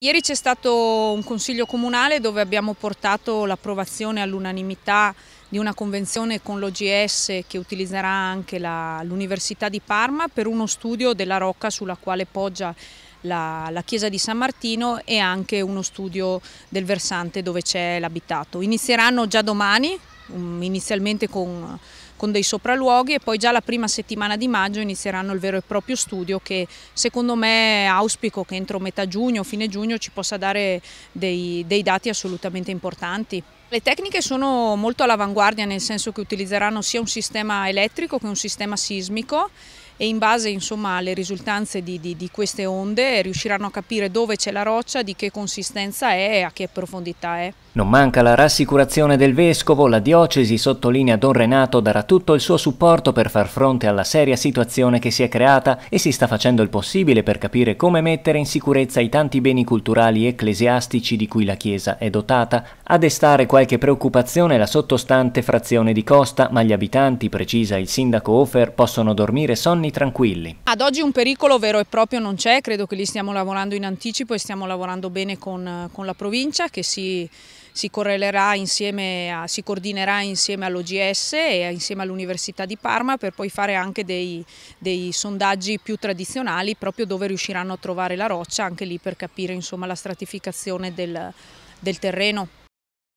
Ieri c'è stato un consiglio comunale dove abbiamo portato l'approvazione all'unanimità di una convenzione con l'OGS che utilizzerà anche l'Università di Parma per uno studio della rocca sulla quale poggia la, la, chiesa di San Martino e anche uno studio del versante dove c'è l'abitato. Inizieranno già domani, um, inizialmente con con dei sopralluoghi e poi già la prima settimana di maggio inizieranno il vero e proprio studio che secondo me auspico che entro metà giugno, fine giugno ci possa dare dei, dei dati assolutamente importanti. Le tecniche sono molto all'avanguardia nel senso che utilizzeranno sia un sistema elettrico che un sistema sismico e in base insomma, alle risultanze di, di, di queste onde riusciranno a capire dove c'è la roccia, di che consistenza è e a che profondità è. Non manca la rassicurazione del Vescovo, la Diocesi, sottolinea Don Renato, darà tutto il suo supporto per far fronte alla seria situazione che si è creata e si sta facendo il possibile per capire come mettere in sicurezza i tanti beni culturali e ecclesiastici di cui la Chiesa è dotata, a destare qualche preoccupazione la sottostante frazione di costa, ma gli abitanti, precisa il sindaco Hofer, possono dormire sonni giorni tranquilli. Ad oggi un pericolo vero e proprio non c'è, credo che lì stiamo lavorando in anticipo e stiamo lavorando bene con, con la provincia che si, si, insieme a, si coordinerà insieme all'OGS e insieme all'Università di Parma per poi fare anche dei, dei, sondaggi più tradizionali proprio dove riusciranno a trovare la roccia anche lì per capire insomma, la stratificazione del, del terreno.